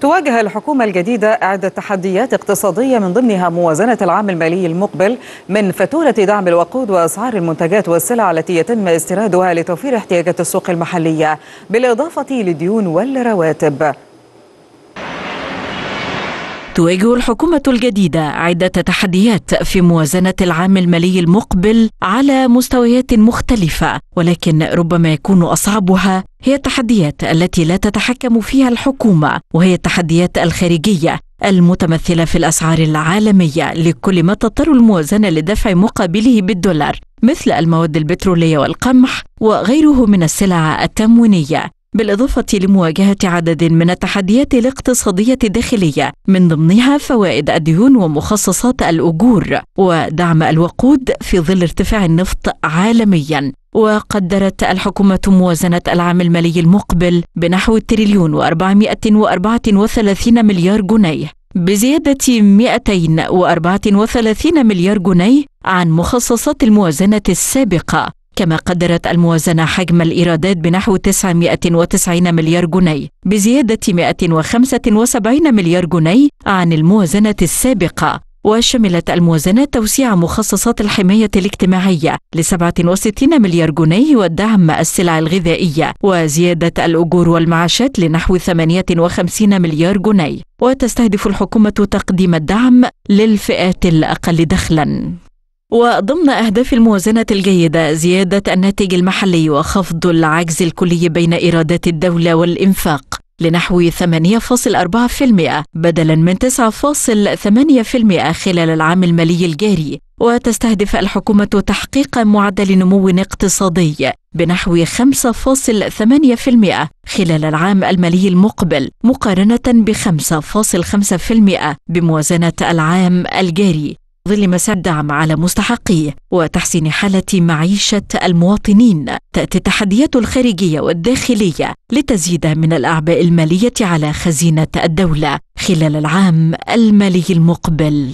تواجه الحكومة الجديدة عدة تحديات اقتصادية من ضمنها موازنة العام المالي المقبل من فاتورة دعم الوقود وأسعار المنتجات والسلع التي يتم استيرادها لتوفير احتياجات السوق المحلية بالإضافة للديون والرواتب تواجه الحكومة الجديدة عدة تحديات في موازنة العام المالي المقبل على مستويات مختلفة ولكن ربما يكون أصعبها هي التحديات التي لا تتحكم فيها الحكومة وهي التحديات الخارجية المتمثلة في الأسعار العالمية لكل ما تضطر الموازنة لدفع مقابله بالدولار مثل المواد البترولية والقمح وغيره من السلع التموينية بالإضافة لمواجهة عدد من التحديات الاقتصادية الداخلية من ضمنها فوائد الديون ومخصصات الأجور ودعم الوقود في ظل ارتفاع النفط عالميا وقدرت الحكومة موازنة العام المالي المقبل بنحو تريليون و434 مليار جنيه بزيادة 234 مليار جنيه عن مخصصات الموازنة السابقة كما قدرت الموازنة حجم الإيرادات بنحو 990 مليار جنيه بزيادة 175 مليار جنيه عن الموازنة السابقة وشملت الموازنة توسيع مخصصات الحماية الاجتماعية ل 67 مليار جنيه ودعم السلع الغذائية وزيادة الأجور والمعاشات لنحو 58 مليار جنيه وتستهدف الحكومة تقديم الدعم للفئات الأقل دخلاً وضمن أهداف الموازنة الجيدة زيادة الناتج المحلي وخفض العجز الكلي بين إيرادات الدولة والإنفاق لنحو 8.4% بدلا من 9.8% خلال العام المالي الجاري وتستهدف الحكومة تحقيق معدل نمو اقتصادي بنحو 5.8% خلال العام المالي المقبل مقارنة ب 5.5% بموازنة العام الجاري ظل مسار الدعم على مستحقيه وتحسين حالة معيشة المواطنين تأتي التحديات الخارجية والداخلية لتزيد من الأعباء المالية على خزينة الدولة خلال العام المالي المقبل